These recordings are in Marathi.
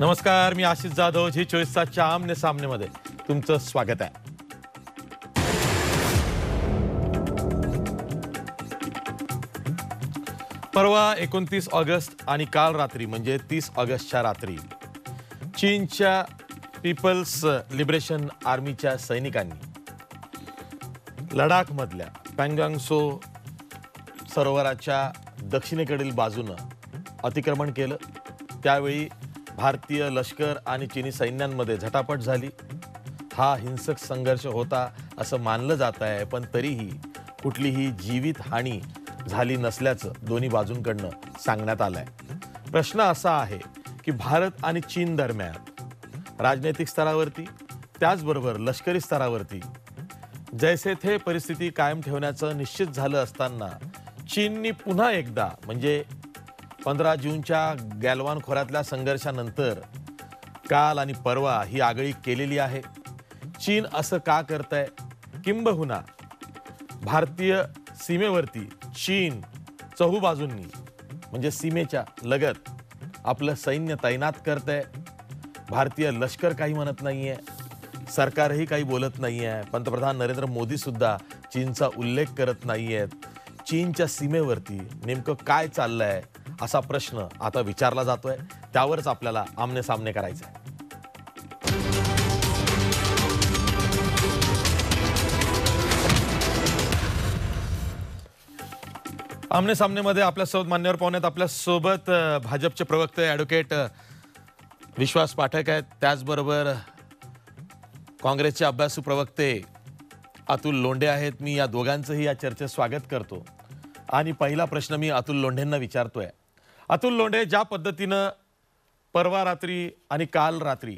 नमस्कार मी आशिष जाधव झी चोवीस तासच्या आमने सामनेमध्ये तुमचं स्वागत आहे परवा एकोणतीस ऑगस्ट आणि काल रात्री म्हणजे तीस ऑगस्टच्या रात्री चीनच्या पीपल्स लिबरेशन आर्मीच्या सैनिकांनी लडाखमधल्या पँगांगसो सरोवराच्या दक्षिणेकडील बाजूनं अतिक्रमण केलं त्यावेळी भारतीय लष्कर आणि चीनी सैन्यांमध्ये झटापट झाली हा हिंसक संघर्ष होता असं मानलं जात आहे पण तरीही कुठलीही जीवित हानी झाली नसल्याचं दोन्ही बाजूंकडनं सांगण्यात आलं आहे प्रश्न असा आहे की भारत आणि चीन दरम्यान राजनैतिक स्तरावरती त्याचबरोबर लष्करी स्तरावरती जैसे थे परिस्थिती कायम ठेवण्याचं निश्चित झालं असताना चीननी पुन्हा एकदा म्हणजे पंधरा जूनच्या गॅलवान खोऱ्यातल्या संघर्षानंतर काल आणि परवा ही आगळी केलेली आहे चीन असं का करत आहे किंबहुना भारतीय सीमेवरती चीन चहूबाजूंनी म्हणजे सीमेच्या लगत आपलं सैन्य तैनात करत आहे भारतीय लष्कर काही म्हणत नाही आहे सरकारही काही बोलत नाही आहे पंतप्रधान नरेंद्र मोदीसुद्धा चीनचा उल्लेख करत नाही आहेत चीनच्या सीमेवरती नेमकं काय चाललं आहे असा प्रश्न आता विचारला जातोय त्यावरच आपल्याला आमने सामने करायचे आहे आमने आपल्या आपल्यासोबत मान्यवर पाहुण्यात आपल्यासोबत भाजपचे प्रवक्ते ऍडव्होकेट विश्वास पाठक आहेत त्याचबरोबर काँग्रेसचे अभ्यासू प्रवक्ते अतुल लोंढे आहेत मी या दोघांचंही या चर्चेत स्वागत करतो आणि पहिला प्रश्न मी अतुल लोंढेंना विचारतोय अतुल लोंढे ज्या पद्धतीनं परवा रात्री आणि काल रात्री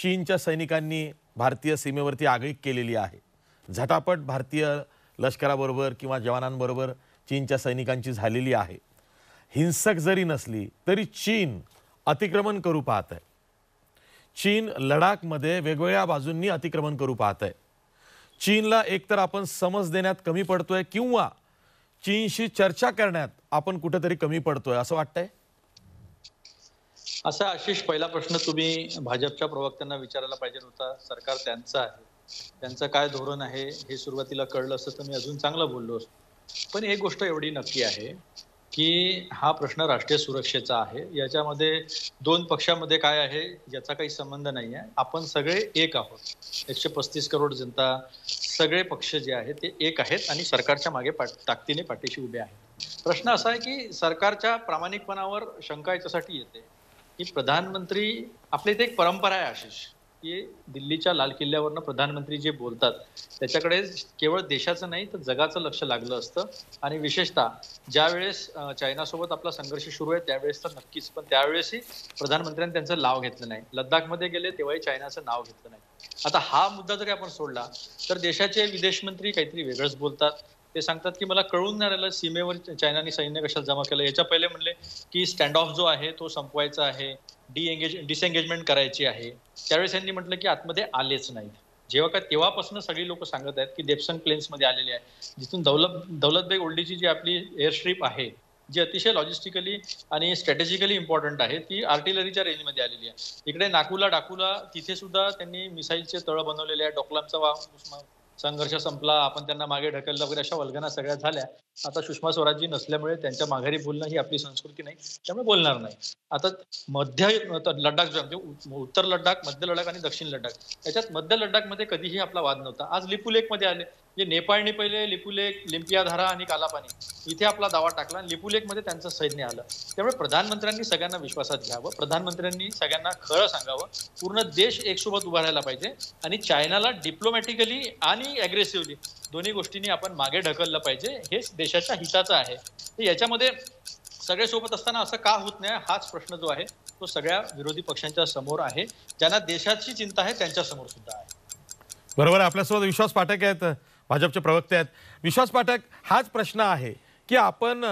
चीनच्या सैनिकांनी भारतीय सीमेवरती आगळीक केलेली आहे झटापट भारतीय लष्कराबरोबर किंवा जवानांबरोबर चीनच्या सैनिकांची झालेली आहे हिंसक जरी नसली तरी चीन अतिक्रमण करू पाहत आहे चीन लडाखमध्ये वेगवेगळ्या बाजूंनी अतिक्रमण करू पाहत आहे चीनला एकतर आपण समज देण्यात कमी पडतोय किंवा चीनशी चर्चा करण्यात आपण कुठेतरी कमी पडतोय असं वाटतंय असा आशिष पहिला प्रश्न तुम्ही भाजपच्या प्रवक्त्यांना विचारायला पाहिजे होता सरकार त्यांचं आहे त्यांचं काय धोरण आहे हे सुरुवातीला कळलं असतं तर मी अजून चांगलं बोललो असतो पण एक गोष्ट एवढी नक्की आहे की हा प्रश्न राष्ट्रीय सुरक्षेचा आहे याच्यामध्ये दोन पक्षामध्ये काय आहे याचा काही संबंध नाही आहे आपण सगळे एक आहोत एकशे पस्तीस करोड जनता सगळे पक्ष जे आहेत ते एक आहेत आणि सरकारच्या मागे पाट ताकदीने पाठीशी उभे आहेत प्रश्न असा आहे की सरकारच्या प्रामाणिकपणावर शंका याच्यासाठी येते की प्रधानमंत्री आपली इथे एक परंपरा आहे आशिष की दिल्लीच्या लाल किल्ल्यावरनं प्रधानमंत्री जे बोलतात त्याच्याकडे केवळ देशाचं नाही तर जगाचं लक्ष लागलं असतं आणि विशेषतः ज्यावेळेस वेळेस चायनासोबत आपला संघर्ष सुरू आहे त्यावेळेस तर नक्कीच पण त्यावेळेसही प्रधानमंत्र्यांनी त्यांचं नाव घेतलं नाही लद्दाखमध्ये गेले तेव्हाही चायनाचं नाव घेतलं नाही आता हा मुद्दा जरी आपण सोडला तर देशाचे विदेश मंत्री काहीतरी वेगळंच बोलतात ते सांगतात की मला कळून नाही राहिलं सीमेवर चायनाने सैन्य कशाला जमा केलं याच्या पहिले म्हणले की स्टँड ऑफ जो आहे तो संपवायचा आहे डी एंगेज डिसएंगेजमेंट करायची आहे त्यावेळेस यांनी म्हटलं की आतमध्ये आलेच नाहीत जेव्हा का तेव्हापासून सगळी लोक सांगत आहेत की देपसंग प्लेन्स मध्ये आलेले आहे जिथून दौलत दौलतबाई ओल्डीची जी आपली एअरस्ट्रीप आहे जी अतिशय लॉजिस्टिकली आणि स्ट्रॅटेजिकली इम्पॉर्टंट आहे ती आर्टिलरीच्या रेंजमध्ये आलेली आहे इकडे नाकूला डाकुला तिथे सुद्धा त्यांनी मिसाईलचे तळ बनवलेले आहे डॉकलामचा संघर्ष संपला आपण त्यांना मागे ढकललं वगैरे अशा वल्गना सगळ्या झाल्या आता सुषमा स्वराज्य नसल्यामुळे त्यांच्या माघारी बोलणं ही आपली संस्कृती नाही त्यामुळे बोलणार नाही आता मध्य लडाख म्हणजे उत्तर लडाख मध्य लडाख आणि दक्षिण लडाख याच्यात मध्य लडाखमध्ये कधीही आपला वाद नव्हता आज लिपुलेख मध्ये आले म्हणजे नेपाळने पहिले लिपुलेख लिंपियाधारा आणि कालापानी इथे आपला दावा टाकला आणि लिपुलेख मध्ये त्यांचं सैन्य आलं त्यामुळे प्रधानमंत्र्यांनी सगळ्यांना विश्वासात घ्यावं प्रधानमंत्र्यांनी सगळ्यांना खरं सांगावं पूर्ण देश एकसोबत उभा राहायला पाहिजे आणि चायनाला डिप्लोमॅटिकली आणि अग्रेसिव्हली दोन्ही गोष्टींनी आपण मागे ढकललं पाहिजे हेच देशाच्या हिताचं आहे याच्यामध्ये सगळे सोबत असताना असं का होत नाही हाच प्रश्न जो आहे तो सगळ्या विरोधी पक्षांच्या समोर आहे ज्यांना देशाची चिंता आहे त्यांच्या समोर सुद्धा आहे बरोबर आपल्यासोबत विश्वास पाठक आहेत भाजपचे प्रवक्ते आहेत विश्वास पाठक हाच प्रश्न आहे की आपण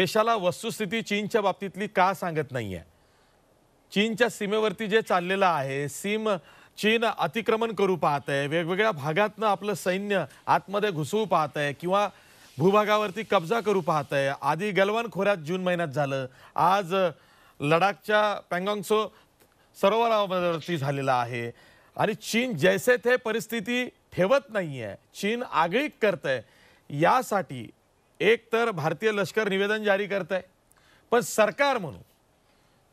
देशाला वस्तुस्थिती चीनच्या बाबतीतली का सांगत नाहीये चीनच्या सीमेवरती जे चाललेलं आहे सीम चीन अतिक्रमण करू पाहत आहे वेगवेगळ्या भागातनं आपलं सैन्य आतमध्ये घुसवू पाहत आहे किंवा भूभागावरती कब्जा करू पाहत आहे आधी गलवान खोऱ्यात जून महिन्यात झालं आज लडाखच्या पँगॉंगसो सरोवरावरती झालेला आहे आणि चीन जैसे थे परिस्थिती ठेवत नाही आहे चीन आगळीक करत आहे यासाठी एक तर भारतीय लष्कर निवेदन जारी करत आहे पण सरकार म्हणून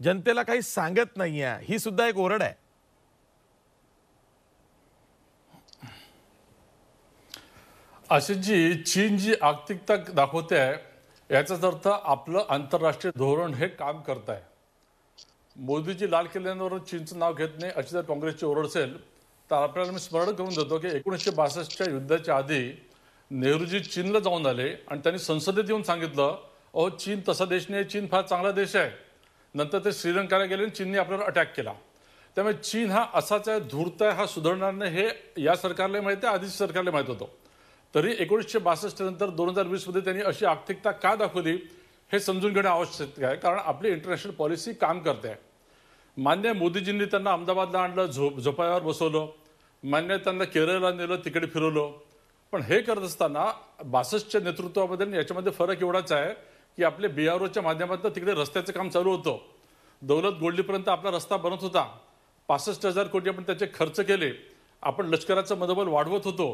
जनतेला काही सांगत नाही आहे ही सुद्धा एक ओरड आहे अशी जी चीन जी आर्थिकता दाखवते आहे याचाच अर्थ आपलं आंतरराष्ट्रीय धोरण हे काम करत आहे मोदीजी लाल किल्ल्यांवरून चीनचं नाव घेत नाही अशी जर काँग्रेसची ओरड असेल तर आपल्याला मी स्मरण करून देतो की एकोणीसशे बासष्टच्या युद्धाच्या आधी नेहरूजी चीनला जाऊन आले आणि त्यांनी संसदेत येऊन सांगितलं अहो चीन तसा देश नाही चीन फार चांगला देश आहे नंतर ते श्रीलंकाला गेले आणि चीनने आपल्यावर अटॅक केला त्यामुळे चीन हा असाच आहे धूर्त आहे हा सुधारणार नाही हे या सरकारला माहिती आहे आधीच सरकारला माहीत होतं तरी एकोणीसशे बासष्ट नंतर दोन हजार वीसमध्ये त्यांनी अशी आर्थिकता का दाखवली हे समजून घेणं आवश्यक आहे कारण आपली इंटरनॅशनल पॉलिसी काम करते आहे मान्य मोदीजींनी त्यांना अहमदाबादला आणलं झोप झोपाळ्यावर बसवलं मान्य त्यांना केरळला नेलं तिकडे फिरवलं पण हे करत असताना बासष्टच्या नेतृत्वामध्ये याच्यामध्ये फरक एवढाच आहे की आपले बी आर ओच्या माध्यमातून तिकडे रस्त्याचं काम चालू होतं दौलत गोल्डीपर्यंत आपला रस्ता बनत होता पासष्ट हजार कोटी आपण त्याचे खर्च केले आपण लष्कराचं मनोबल वाढवत होतो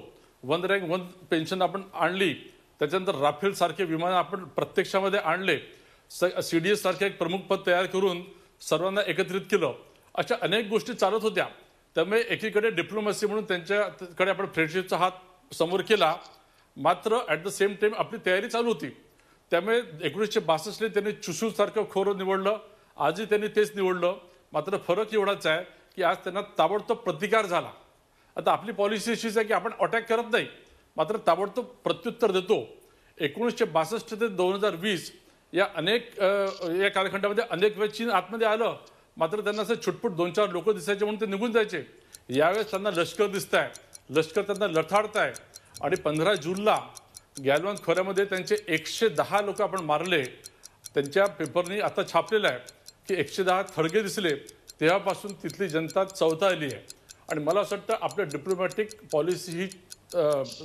वन रँक वन पेन्शन आपण आणली त्याच्यानंतर राफेल सारखे विमान आपण प्रत्यक्षामध्ये आणले सी डी एस सारखे एक प्रमुख पद तयार करून सर्वांना एकत्रित केलं अशा अनेक गोष्टी चालत होत्या त्यामुळे एकीकडे डिप्लोमसी म्हणून त्यांच्याकडे आपण फ्रेंडशिपचा हात समोर केला मात्र ॲट द सेम टाईम आपली तयारी चालू होती त्यामुळे एकोणीसशे बासष्टने त्यांनी चुसूसारखं खोरं निवडलं आजही त्यांनी तेच निवडलं मात्र फरक एवढाच आहे की आज त्यांना ताबडतोब प्रतिकार झाला आता आपली पॉलिसी अशीच आहे की आपण अटॅक करत नाही मात्र ताबडतोब प्रत्युत्तर देतो एकोणीसशे बासष्ट ते दोन हजार वीस या अनेक या कालखंडामध्ये अनेक वेळेस चीन आतमध्ये आलं मात्र त्यांना असं छुटपुट दोन चार लोक दिसायचे म्हणून ते निघून जायचे यावेळेस त्यांना लष्कर दिसत आहे लष्कर त्यांना लथाडत आहे आणि पंधरा जूनला गॅलवान खोऱ्यामध्ये त्यांचे एकशे दहा लोक आपण मारले त्यांच्या पेपरनी आता छापलेलं आहे की एकशे दहा थडगे दिसले तेव्हापासून तिथली जनता चौथा आली आहे आणि मला असं वाटतं आपलं डिप्लोमॅटिक पॉलिसी ही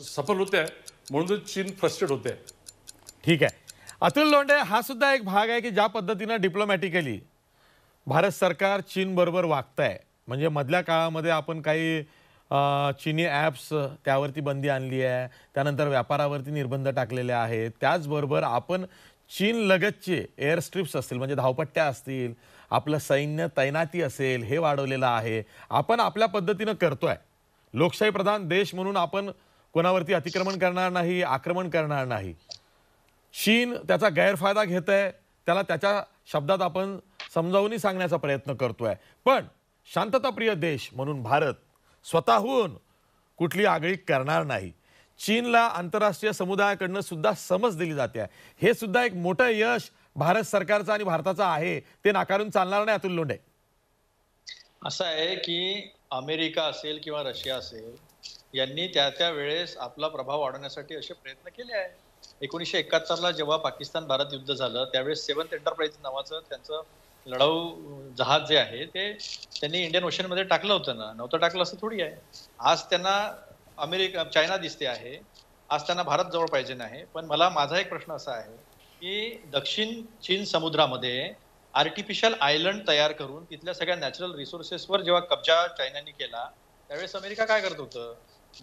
सफल होते म्हणूनच म्हणून चीन फ्रस्टेड होते ठीक आहे अतुल लोंडे हा सुद्धा एक भाग आहे की ज्या पद्धतीनं डिप्लोमॅटिकली भारत सरकार चीनबरोबर वागत आहे म्हणजे मधल्या काळामध्ये आपण काही चीनी ॲप्स त्यावरती बंदी आणली आहे त्यानंतर व्यापारावरती निर्बंध टाकलेले आहेत त्याचबरोबर आपण चीन लगतचे एअरस्ट्रिप्स असतील म्हणजे धावपट्ट्या असतील आपलं सैन्य तैनाती असेल हे वाढवलेलं आहे आपण आपल्या पद्धतीनं करतोय लोकशाही प्रधान देश म्हणून आपण कोणावरती अतिक्रमण करणार नाही आक्रमण करणार नाही चीन त्याचा गैरफायदा घेत आहे त्याला त्याच्या शब्दात आपण समजावूनही सांगण्याचा प्रयत्न करतोय पण शांतताप्रिय देश म्हणून भारत स्वतःहून कुठली आगळी करणार नाही चीनला आंतरराष्ट्रीय समुदायाकडनं सुद्धा समज दिली जाते हे सुद्धा एक मोठं यश भारत सरकारचा आणि भारताचा आहे ते नाकारून चालणार नाही अतुल लोंढे असं आहे की अमेरिका असेल किंवा रशिया असेल यांनी त्या त्या वेळेस आपला प्रभाव वाढवण्यासाठी असे प्रयत्न केले आहे एकोणीसशे एकाहत्तरला जेव्हा पाकिस्तान भारत युद्ध झालं त्यावेळेस सेव्हन्थ एंटरप्राइज नावाचं त्यांचं लढाऊ जहाज जे आहे ते त्यांनी इंडियन ओशन मध्ये टाकलं होतं ना नव्हतं टाकलं असं थोडी आहे आज त्यांना अमेरिका चायना दिसते आहे आज त्यांना भारत जवळ पाहिजे नाही पण मला माझा एक प्रश्न असा आहे की दक्षिण चीन समुद्रामध्ये आर्टिफिशियल आयलंड तयार करून तिथल्या सगळ्या नॅचरल रिसोर्सेसवर जेव्हा कब्जा चायनाने केला त्यावेळेस अमेरिका काय करत होतं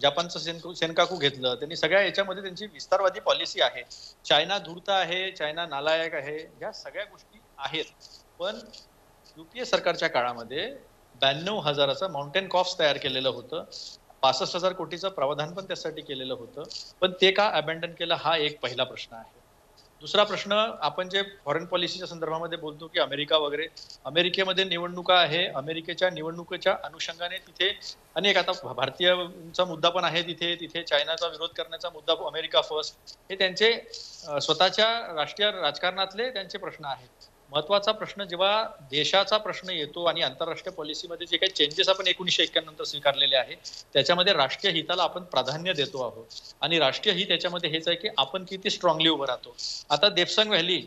जपानचं सेनकू सेनकाकू घेतलं त्यांनी सगळ्या याच्यामध्ये त्यांची विस्तारवादी पॉलिसी आहे चायना धूर्त आहे चायना नालायक आहे ह्या सगळ्या गोष्टी आहेत पण युपीए सरकारच्या काळामध्ये ब्याण्णव हजाराचं माउंटेन कॉफ्स तयार केलेलं होतं पासष्ट हजार कोटीचं प्रावधान पण त्यासाठी केलेलं होतं पण ते का अबँडन केलं हा एक पहिला प्रश्न आहे दुसरा प्रश्न आपण जे फॉरेन पॉलिसीच्या संदर्भामध्ये बोलतो की अमेरिका वगैरे अमेरिकेमध्ये निवडणुका आहे अमेरिकेच्या निवडणुकीच्या अनुषंगाने तिथे अनेक आता भारतीयांचा मुद्दा पण आहे तिथे तिथे चायनाचा विरोध करण्याचा मुद्दा अमेरिका फर्स्ट हे त्यांचे स्वतःच्या राष्ट्रीय राजकारणातले त्यांचे प्रश्न आहेत महत्वाचा प्रश्न जेव्हा देशाचा प्रश्न येतो आणि आंतरराष्ट्रीय पॉलिसीमध्ये जे काही चेंजेस आपण एकोणीशे एक्क्याण्णव स्वीकारलेले आहे त्याच्यामध्ये राष्ट्रीय हिताला आपण प्राधान्य देतो आहोत आणि राष्ट्रीय हित याच्यामध्ये हेच आहे की आपण किती स्ट्रॉंगली उभं राहतो आता देवसंग व्हॅली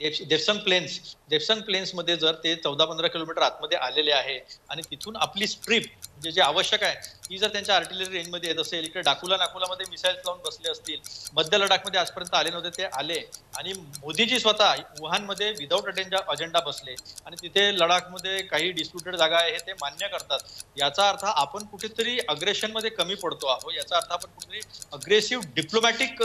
देवसंग प्लेन्स देवसंग प्लेन्समध्ये जर ते चौदा पंधरा किलोमीटर आतमध्ये आलेले आहे आणि तिथून आपली स्ट्रीप जे जे आवश्यक आहे ती जर त्यांच्या आर्टिलरी रेंजमध्ये येत असेल इकडे डाकुला नाकुलामध्ये मिसाईल्स लावून बसले असतील मध्य लडाखमध्ये आजपर्यंत आले नव्हते ते आले आणि मोदीजी स्वतः वुहानमध्ये विदाऊट अटेंडा अजेंडा बसले आणि तिथे लडाखमध्ये काही डिस्प्युटेड जागा आहे ते मान्य करतात याचा अर्थ आपण कुठेतरी अग्रेशनमध्ये कमी पडतो आहोत याचा अर्थ आपण कुठेतरी अग्रेसिव्ह डिप्लोमॅटिक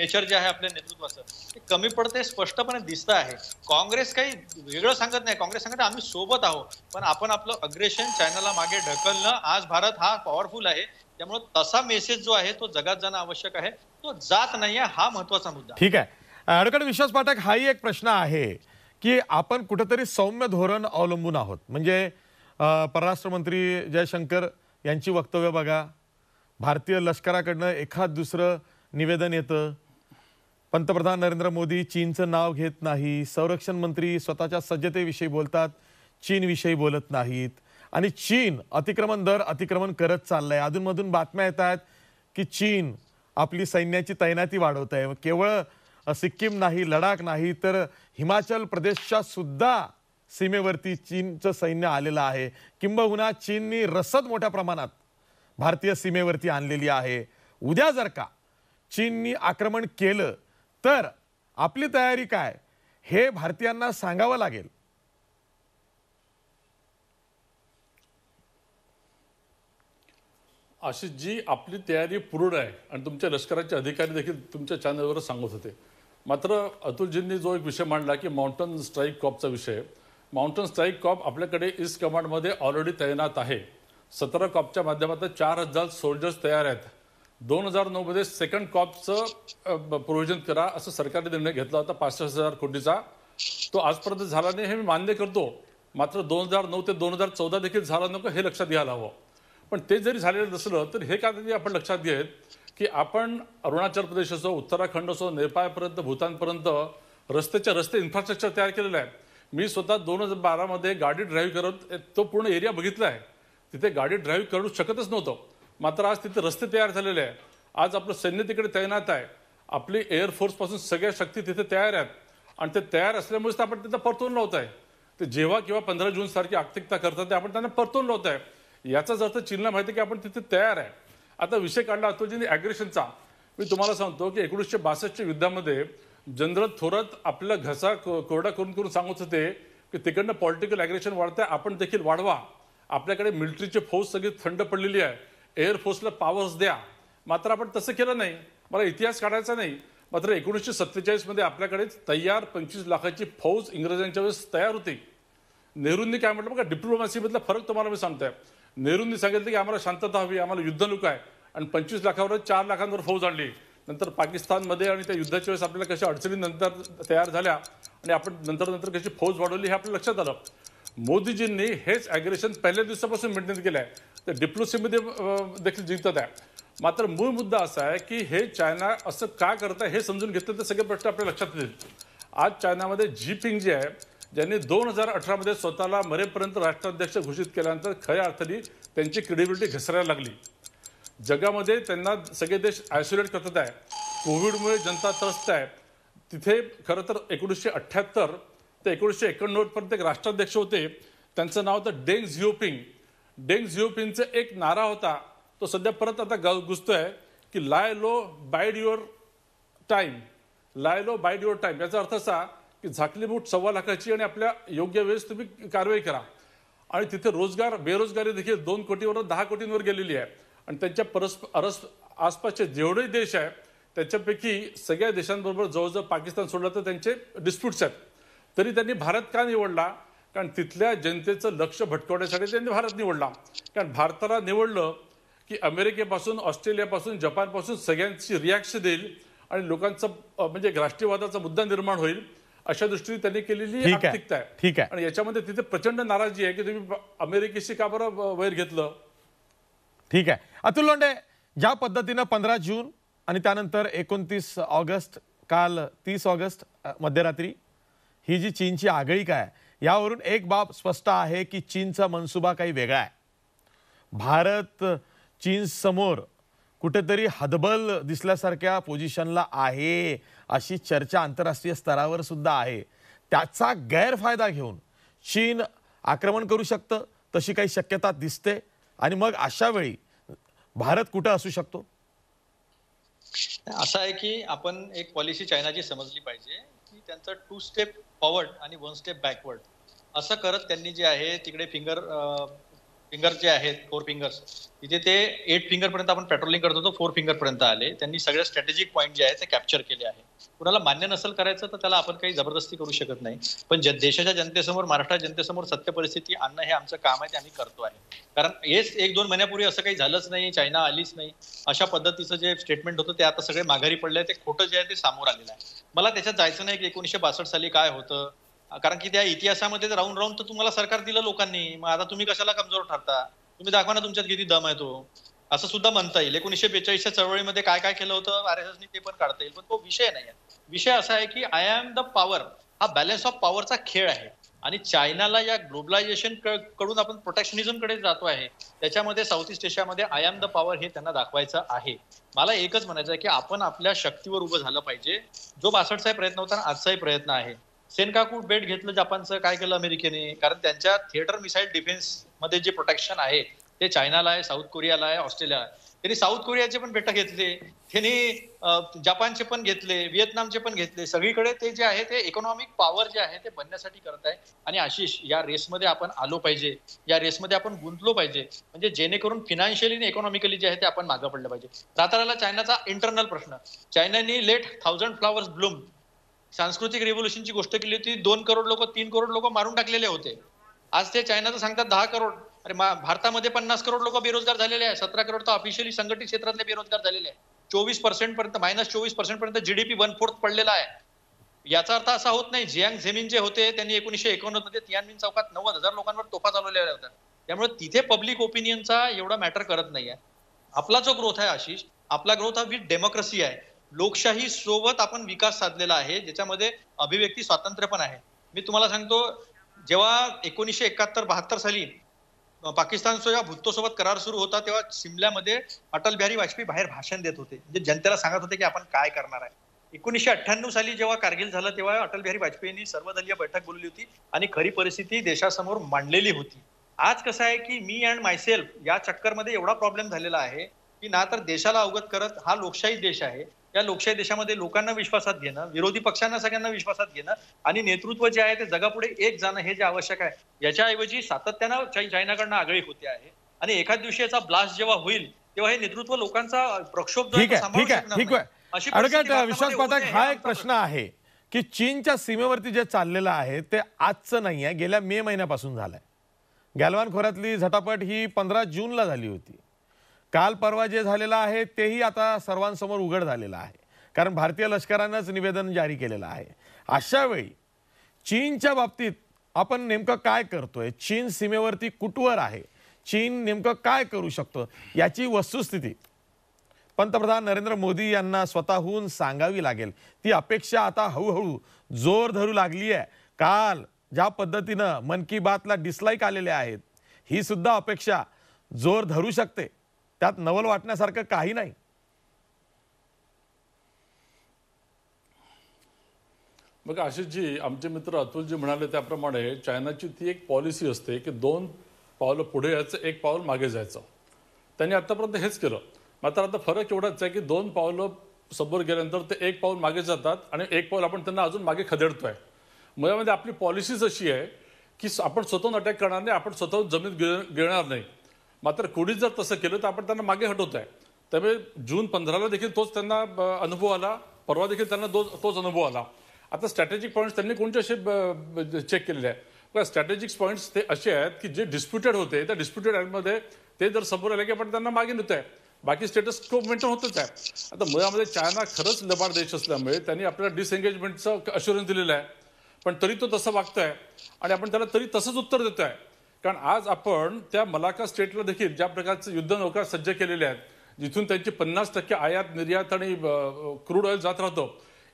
नेचर जे आहे आपल्या नेतृत्वाचं ते कमी पडते स्पष्टपणे दिसतं आहे काँग्रेस काही वेगळं सांगत नाही काँग्रेस सांगत आम्ही सोबत आहोत पण आपण आपलं अग्रेशन चायनाला मागे ढकलणं आज भारत हा पॉवरफुल आहे त्यामुळे तसा मेसेज जो आहे तो जगात जाणं आवश्यक आहे तो जात नाही आहे हा महत्वाचा मुद्दा ठीक आहे अडकड विश्वास पाठक हाही एक प्रश्न आहे की आपण कुठेतरी सौम्य धोरण अवलंबून आहोत म्हणजे परराष्ट्र मंत्री जयशंकर यांची वक्तव्य बघा भारतीय लष्कराकडनं एखाद दुसरं निवेदन येतं पंतप्रधान नरेंद्र मोदी चीनचं नाव घेत नाही संरक्षण मंत्री स्वतःच्या सज्जतेविषयी बोलतात चीनविषयी बोलत नाहीत आणि चीन अतिक्रमण दर अतिक्रमण करत आहे अधूनमधून बातम्या येत आहेत की चीन आपली सैन्याची तैनाती वाढवत आहे केवळ सिक्कीम नाही लडाख नाही तर हिमाचल प्रदेशच्या सुद्धा सीमेवरती चीनचं सैन्य आलेलं आहे किंबहुना चीननी रसद मोठ्या प्रमाणात भारतीय सीमेवरती आणलेली आहे उद्या जर का चीननी आक्रमण केलं तर आपली तयारी काय हे भारतीयांना सांगावं लागेल अशी जी आपली तयारी पूर्ण आहे आणि तुमच्या लष्कराचे अधिकारी देखील तुमच्या चॅनलवर सांगत होते मात्र अतुलजींनी जो एक विषय मांडला की माउंटन स्ट्राईक कॉपचा विषय माउंटन स्ट्राईक कॉप आपल्याकडे ईस्ट कमांडमध्ये ऑलरेडी तैनात आहे सतरा कॉपच्या माध्यमातून चार हजार सोल्जर्स तयार आहेत दोन हजार नऊमध्ये सेकंड कॉपचं प्रोव्हिजन करा असं सरकारने निर्णय घेतला होता पासष्ट हजार कोटीचा तो आजपर्यंत झाला नाही हे मी मान्य करतो मात्र दोन हजार नऊ ते दोन हजार चौदा देखील झाला नको हे लक्षात घ्यायला हवं पण ते जरी झालेलं नसलं तर हे का आपण लक्षात घेत की आपण अरुणाचल प्रदेश असो उत्तराखंड असो नेपाळपर्यंत भूतानपर्यंत रस्त्याच्या रस्ते इन्फ्रास्ट्रक्चर तयार केलेलं आहे मी स्वतः दोन हजार बारामध्ये गाडी ड्राईव्ह करत तो पूर्ण एरिया बघितला आहे तिथे गाडी ड्राईव्ह करू शकतच नव्हतं मात्र आज तिथे रस्ते तयार झालेले आहे आज आपलं सैन्य तिकडे तैनात आहे आपली एअरफोर्सपासून सगळ्या शक्ती तिथे तयार आहेत आणि ते तयार असल्यामुळेच आपण तिथं परतवून लावत आहे ते जेव्हा किंवा पंधरा जून सारखी आर्थिकता करतात ते आपण त्यांना परतून लावत आहे याचाच अर्थ चीनला माहिती की आपण तिथे तयार आहे आता विषय काढला अतुलजींनी ॲग्रेशनचा मी तुम्हाला सांगतो की एकोणीसशे बासष्टच्या युद्धामध्ये जनरल थोरात आपला घसा कोरडा करून करून सांगत होते की तिकडनं पॉलिटिकल ॲग्रेशन वाढतंय आपण देखील वाढवा आपल्याकडे मिलिटरीचे फौज सगळी थंड पडलेली आहे एअरफोर्सला पावर्स द्या मात्र आपण तसं केलं नाही मला इतिहास काढायचा नाही मात्र एकोणीसशे सत्तेचाळीसमध्ये आपल्याकडे तयार पंचवीस लाखाची फौज इंग्रजांच्या वेळेस तयार होती नेहरूंनी काय म्हटलं बघा डिप्लोमॅसीमधला फरक तुम्हाला मी सांगतोय नेहरूंनी सांगितलं की आम्हाला शांतता हवी आम्हाला युद्ध नको आहे आणि पंचवीस लाखावर चार लाखांवर फौज आणली नंतर पाकिस्तानमध्ये आणि त्या युद्धाच्या वेळेस आपल्याला कशा अडचणी नंतर तयार झाल्या आणि आपण नंतर नंतर कशी फौज वाढवली हे आपल्या लक्षात आलं मोदीजींनी हेच ॲग्रेशन पहिल्या दिवसापासून मेंटेन केलं आहे तर डिप्लोसीमध्ये देखील जिंकत आहे मात्र मूळ मुद्दा असा आहे की हे चायना असं काय करत आहे हे समजून घेतलं तर सगळे प्रश्न आपल्या लक्षात येतील आज चायनामध्ये जी पिंग जे आहे ज्यांनी दोन हजार अठरामध्ये स्वतःला मरेपर्यंत राष्ट्राध्यक्ष घोषित केल्यानंतर खऱ्या अर्थाने त्यांची क्रेडिबिलिटी घसरायला लागली जगामध्ये त्यांना सगळे देश आयसोलेट करत आहे कोविडमुळे जनता त्रस्त आहे तिथे खरं तर एकोणीसशे अठ्ठ्याहत्तर ते एकोणीसशे एकोणनव्वदपर्यंत एक राष्ट्राध्यक्ष होते त्यांचं नाव होतं डेंग झिओपिंग डेंग झिओपिंगचा एक नारा होता तो सध्या परत आता ग आहे की lie low bide your time lie low bide your time याचा अर्थ असा की झाकली मूठ सव्वा लाखाची आणि आपल्या योग्य वेळेस तुम्ही कारवाई करा आणि तिथे रोजगार बेरोजगारी देखील दोन कोटीवरून दहा कोटींवर गेलेली आहे आणि त्यांच्या परस्पर अरस आसपासचे जेवढे देश आहे त्याच्यापैकी सगळ्या देशांबरोबर जवळजवळ पाकिस्तान सोडलं तर त्यांचे डिस्प्यूट्स आहेत तरी त्यांनी भारत का निवडला कारण तिथल्या जनतेचं लक्ष भटकवण्यासाठी त्यांनी भारत निवडला कारण भारताला निवडलं की अमेरिकेपासून ऑस्ट्रेलियापासून जपानपासून सगळ्यांची रिॲक्शन देईल आणि लोकांचं म्हणजे राष्ट्रीयवादाचा मुद्दा निर्माण होईल अशा दृष्टीने त्यांनी केलेली ठीक आहे आर्थिकता ठीक आहे आणि याच्यामध्ये तिथे प्रचंड नाराजी आहे की तुम्ही अमेरिकेशी का बरं वैर घेतलं ठीक आहे अतुल लोंडे ज्या पद्धतीनं पंधरा जून आणि त्यानंतर एकोणतीस ऑगस्ट काल तीस ऑगस्ट मध्यरात्री ही जी चीनची आगळी काय यावरून एक बाब स्पष्ट आहे की चीनचा मनसुबा काही वेगळा आहे भारत चीन समोर कुठेतरी हदबल दिसल्यासारख्या पोझिशनला आहे अशी चर्चा आंतरराष्ट्रीय स्तरावर सुद्धा आहे त्याचा गैरफायदा घेऊन चीन आक्रमण करू शकतं तशी काही शक्यता दिसते आणि मग अशा वेळी भारत कुठं असू शकतो असं आहे की आपण एक पॉलिसी चायनाची समजली पाहिजे की त्यांचं टू स्टेप फॉरवर्ड आणि वन स्टेप बॅकवर्ड असं करत त्यांनी जे आहे तिकडे फिंगर फिंगर जे आहेत फोर फिंगर्स तिथे ते एट फिंगर पर्यंत आपण पेट्रोलिंग करत होतो फोर फिंगर पर्यंत आले त्यांनी सगळे स्ट्रॅटेजिक पॉईंट जे आहे ते कॅप्चर केले आहे कुणाला मान्य नसेल करायचं तर त्याला आपण काही जबरदस्ती करू शकत नाही पण देशाच्या जनतेसमोर महाराष्ट्र जनतेसमोर सत्य परिस्थिती आणणं हे आमचं काम आहे ते आम्ही करतो आहे कारण हेच एक दोन महिन्यापूर्वी असं काही झालंच नाही चायना आलीच नाही अशा पद्धतीचं जे स्टेटमेंट होतं ते आता सगळे माघारी पडले ते खोटं जे आहे ते सामोर आलेलं आहे मला त्याच्यात जायचं नाही की एकोणीशे बासष्ट साली काय होतं कारण की त्या इतिहासामध्ये राहून राहून तर तुम्हाला सरकार दिलं लोकांनी मग आता तुम्ही कशाला कमजोर ठरता तुम्ही दाखवा ना तुमच्यात किती दम आहे तो असं सुद्धा म्हणता येईल एकोणीसशे बेचाळीसच्या चळवळीमध्ये काय काय केलं होतं आर एस एसनी ते पण काढता येईल पण तो विषय नाही विषय असा आहे की आय एम द पॉवर हा बॅलन्स ऑफ पॉवरचा खेळ आहे आणि चायनाला या ग्लोबलायझेशन कडून आपण प्रोटेक्शनिझम कडे जातो आहे त्याच्यामध्ये साऊथ ईस्ट एशियामध्ये आय एम द पॉवर हे त्यांना दाखवायचं आहे मला एकच म्हणायचं आहे की आपण आपल्या शक्तीवर उभं झालं पाहिजे जो बासटचाही प्रयत्न होता आजचाही प्रयत्न आहे सेनकाकू बेट घेतलं जपानचं काय केलं अमेरिकेने कारण त्यांच्या थिएटर मिसाईल डिफेन्स मध्ये जे प्रोटेक्शन आहे ते चायनाला आहे साऊथ कोरियाला आहे ऑस्ट्रेलिया त्यांनी साऊथ कोरियाचे पण बेटं घेतले त्यांनी जपानचे पण घेतले व्हिएतनामचे पण घेतले सगळीकडे ते जे आहे ते इकॉनॉमिक पॉवर जे आहे ते बनण्यासाठी करत आहे आणि आशिष या रेसमध्ये आपण आलो पाहिजे या रेसमध्ये आपण गुंतलो पाहिजे म्हणजे जेणेकरून फिनान्शियली आणि इकॉनॉमिकली जे आहे ते आपण मागं पडलं पाहिजे राहता चायनाचा इंटरनल प्रश्न चायनानी लेट थाउजंड फ्लावर्स ब्लूम सांस्कृतिक रेव्होल्युशनची गोष्ट केली होती दोन करोड लोक तीन करोड लोक मारून टाकलेले होते आज ते चायनाचं सांगतात दहा करोड अरे भारतामध्ये पन्नास करोड लोक बेरोजगार झालेले आहे सतरा करोड तर ऑफिशियली संघटित क्षेत्रातले बेरोजगार झालेले आहे चोवीस पर्सेंट पर्यंत मायनस चोवीस पर्सेंट पर्यंत जीडीपी वन फोर्थ पडलेला आहे याचा अर्थ असा होत नाही जियांग झेमिन जे होते त्यांनी एकोणीशे एकोणनव्वद मध्ये तियानमिन चौकात नव्वद हजार लोकांवर तोफा चालवलेला होत्या त्यामुळे तिथे पब्लिक ओपिनियनचा एवढा मॅटर करत नाही आहे आपला जो ग्रोथ आहे आशिष आपला ग्रोथ हा विथ डेमोक्रेसी आहे लोकशाही सोबत आपण विकास साधलेला आहे ज्याच्यामध्ये अभिव्यक्ती स्वातंत्र्य पण आहे मी तुम्हाला सांगतो जेव्हा एकोणीसशे एकाहत्तर बहात्तर साली पाकिस्तानच्या सोबत करार सुरू होता तेव्हा शिमल्यामध्ये अटल बिहारी वाजपेयी बाहेर भाषण देत होते म्हणजे जनतेला सांगत होते की आपण काय करणार आहे एकोणीसशे अठ्ठ्याण्णव साली जेव्हा कारगिल झालं तेव्हा अटल बिहारी वाजपेयींनी सर्वदलीय बैठक बोलली होती आणि खरी परिस्थिती देशासमोर मांडलेली होती आज कसं आहे की मी अँड मायसेल्फ या चक्करमध्ये एवढा प्रॉब्लेम झालेला आहे की ना तर देशाला अवगत करत हा लोकशाही देश आहे या लोकशाही देशामध्ये लोकांना विश्वासात घेणं विरोधी पक्षांना सगळ्यांना विश्वासात घेणं आणि नेतृत्व जे आहे ते जगापुढे एक जाणं हे जे आवश्यक आहे याच्याऐवजी सातत्यानं चायनाकडनं आगळी होते आहे आणि एखाद दिवशी याचा ब्लास्ट जेव्हा होईल तेव्हा हे नेतृत्व लोकांचा प्रक्षोभ विश्वास पाठक हा एक प्रश्न आहे की चीनच्या सीमेवरती जे चाललेलं आहे ते आजचं नाही आहे गेल्या मे महिन्यापासून झालंय गॅलवान खोऱ्यातली झटापट ही पंधरा जूनला झाली होती काल परवा जे झालेलं आहे तेही आता सर्वांसमोर उघड झालेलं आहे कारण भारतीय लष्करानंच निवेदन जारी केलेलं आहे अशा वेळी चीनच्या बाबतीत आपण नेमकं काय करतोय चीन सीमेवरती कुटवर आहे चीन नेमकं काय करू शकतो याची वस्तुस्थिती पंतप्रधान नरेंद्र मोदी यांना स्वतःहून सांगावी लागेल ती अपेक्षा आता हळूहळू जोर धरू लागली आहे काल ज्या पद्धतीनं मन की बातला डिसलाईक आलेले आहेत ही सुद्धा अपेक्षा जोर धरू शकते त्यात नवल वाटण्यासारखं काही नाही मग जी आमचे मित्र अतुलजी म्हणाले त्याप्रमाणे चायनाची ती एक पॉलिसी असते की दोन पावलं पुढे यायचं एक पाऊल मागे जायचं त्यांनी आतापर्यंत हेच केलं मात्र आता फरक एवढाच आहे की दोन पावलं समोर गेल्यानंतर ते एक पाऊल मागे जातात आणि एक पाऊल आपण त्यांना अजून मागे खदेडतोय मग आपली पॉलिसीच अशी आहे की आपण स्वतःहून अटॅक करणार नाही आपण स्वतःहून जमीन घेणार नाही मात्र कोणी जर तसं केलं तर आपण त्यांना मागे हटवत आहे त्यामुळे जून पंधराला देखील तोच त्यांना अनुभव आला परवा देखील त्यांना तोच अनुभव आला आता स्ट्रॅटेजिक पॉईंट्स त्यांनी कोणते असे चेक केलेले आहेत स्ट्रॅटेजिक पॉईंट्स ते असे आहेत की जे डिस्प्युटेड होते त्या डिस्प्युटेड ॲडमध्ये ते जर समोर आले की आपण त्यांना मागे नव्हतं आहे बाकी स्टेटस खूप मेंटेन होतच आहे आता मुळामध्ये चायना खरंच लबाड देश असल्यामुळे त्यांनी आपल्याला डिसएंगेजमेंटचं अश्युरन्स दिलेलं आहे पण तरी तो तसं वागतोय आणि आपण त्याला तरी तसंच उत्तर देतोय आहे कारण आज आपण त्या मलाका स्टेटला देखील ज्या प्रकारचे युद्धनौका सज्ज केलेल्या आहेत जिथून त्यांची पन्नास टक्के आयात निर्यात आणि क्रूड ऑइल जात राहतो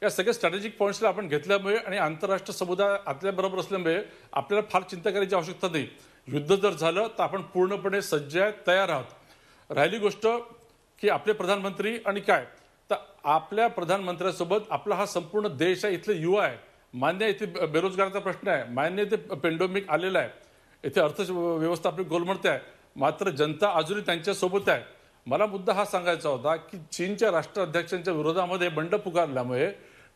या सगळ्या स्ट्रॅटेजिक पॉईंट्सला आपण घेतल्यामुळे आणि आंतरराष्ट्रीय समुदाय आतल्याबरोबर असल्यामुळे आपल्याला फार चिंता करायची आवश्यकता नाही युद्ध जर झालं तर आपण पूर्णपणे सज्ज आहे तयार आहोत राहिली गोष्ट की आपले प्रधानमंत्री आणि काय तर आपल्या प्रधानमंत्र्यासोबत आपला हा संपूर्ण देश आहे इथले युवा आहे मान्य इथे बेरोजगाराचा प्रश्न आहे मान्य इथे पेंडोमिक आलेला आहे येथे अर्थव्यवस्था आपली गोलमडते आहे मात्र जनता अजूनही त्यांच्यासोबत आहे मला मुद्दा हा सांगायचा होता की चीनच्या राष्ट्राध्यक्षांच्या विरोधामध्ये बंड पुकारल्यामुळे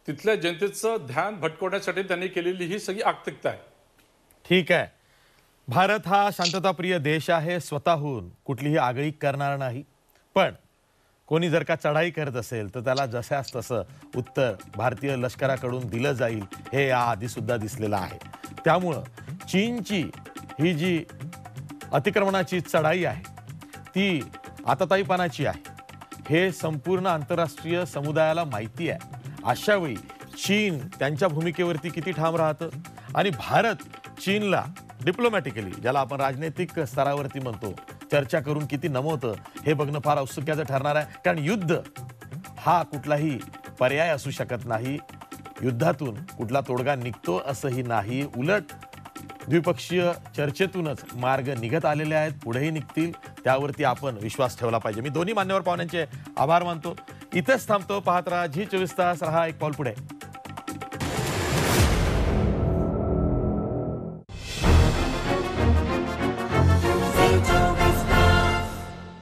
तिथल्या जनतेचं ध्यान भटकवण्यासाठी त्यांनी केलेली ही सगळी आक्तिकता आहे ठीक आहे भारत हा शांतताप्रिय देश आहे स्वतःहून कुठलीही आगळीक करणार नाही पण कोणी जर का चढाई करत असेल तर त्याला जशास तसं उत्तर भारतीय लष्कराकडून दिलं जाईल हे या सुद्धा दिसलेलं आहे त्यामुळं चीनची ही जी अतिक्रमणाची चढाई आहे ती आताताईपणाची आहे हे संपूर्ण आंतरराष्ट्रीय समुदायाला माहिती आहे अशावेळी चीन त्यांच्या भूमिकेवरती किती ठाम राहतं आणि भारत चीनला डिप्लोमॅटिकली ज्याला आपण राजनैतिक स्तरावरती म्हणतो चर्चा करून किती नमवतं हे बघणं फार औत्सुक्याचं ठरणार आहे कारण युद्ध हा कुठलाही पर्याय असू शकत नाही युद्धातून कुठला तोडगा निघतो असंही नाही उलट द्विपक्षीय चर्चेतूनच मार्ग निघत आलेले आहेत पुढेही निघतील त्यावरती आपण विश्वास ठेवला पाहिजे मी दोन्ही मान्यवर पाहुण्यांचे आभार मानतो इथंच थांबतो पाहत राहा झी चोवीस तास राहा एक पाऊल पुढे